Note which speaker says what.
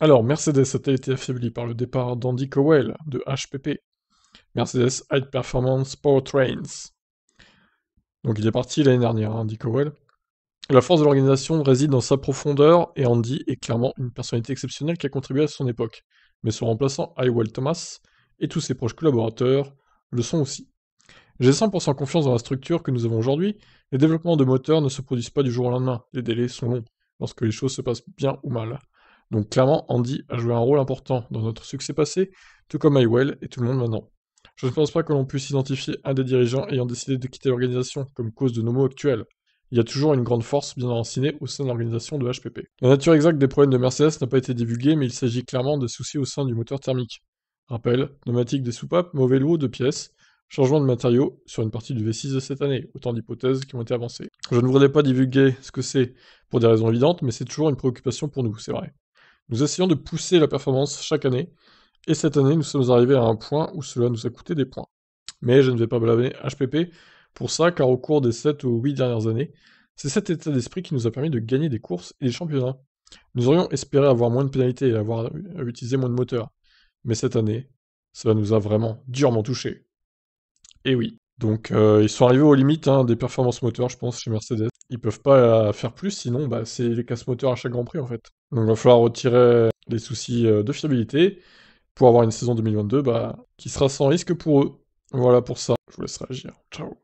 Speaker 1: Alors, Mercedes a été affaiblie par le départ d'Andy Cowell de HPP, Mercedes High Performance Powertrains. Donc il est parti l'année dernière, hein, Andy Cowell. La force de l'organisation réside dans sa profondeur et Andy est clairement une personnalité exceptionnelle qui a contribué à son époque. Mais son remplaçant, Iwell Thomas, et tous ses proches collaborateurs le sont aussi. J'ai 100% confiance dans la structure que nous avons aujourd'hui. Les développements de moteurs ne se produisent pas du jour au lendemain. Les délais sont longs lorsque les choses se passent bien ou mal. Donc clairement, Andy a joué un rôle important dans notre succès passé, tout comme Iwell et tout le monde maintenant. Je ne pense pas que l'on puisse identifier un des dirigeants ayant décidé de quitter l'organisation comme cause de nos mots actuels. Il y a toujours une grande force bien enracinée au sein de l'organisation de HPP. La nature exacte des problèmes de Mercedes n'a pas été divulguée, mais il s'agit clairement de soucis au sein du moteur thermique. Rappel, pneumatique des soupapes, mauvais lot de pièces, changement de matériaux sur une partie du V6 de cette année, autant d'hypothèses qui ont été avancées. Je ne voudrais pas divulguer ce que c'est pour des raisons évidentes, mais c'est toujours une préoccupation pour nous, c'est vrai. Nous essayons de pousser la performance chaque année, et cette année, nous sommes arrivés à un point où cela nous a coûté des points. Mais je ne vais pas blâmer HPP pour ça, car au cours des 7 ou 8 dernières années, c'est cet état d'esprit qui nous a permis de gagner des courses et des championnats. Nous aurions espéré avoir moins de pénalités et avoir utilisé moins de moteurs. Mais cette année, cela nous a vraiment durement touchés.
Speaker 2: Et oui. Donc
Speaker 1: euh, ils sont arrivés aux limites hein, des performances moteurs, je pense, chez Mercedes. Ils peuvent pas faire plus, sinon bah, c'est les casse moteurs à chaque Grand Prix en fait. Donc il va falloir retirer euh, les soucis euh, de fiabilité pour avoir une saison 2022 bah, qui sera sans risque pour eux. Voilà pour ça, je vous laisse réagir. Ciao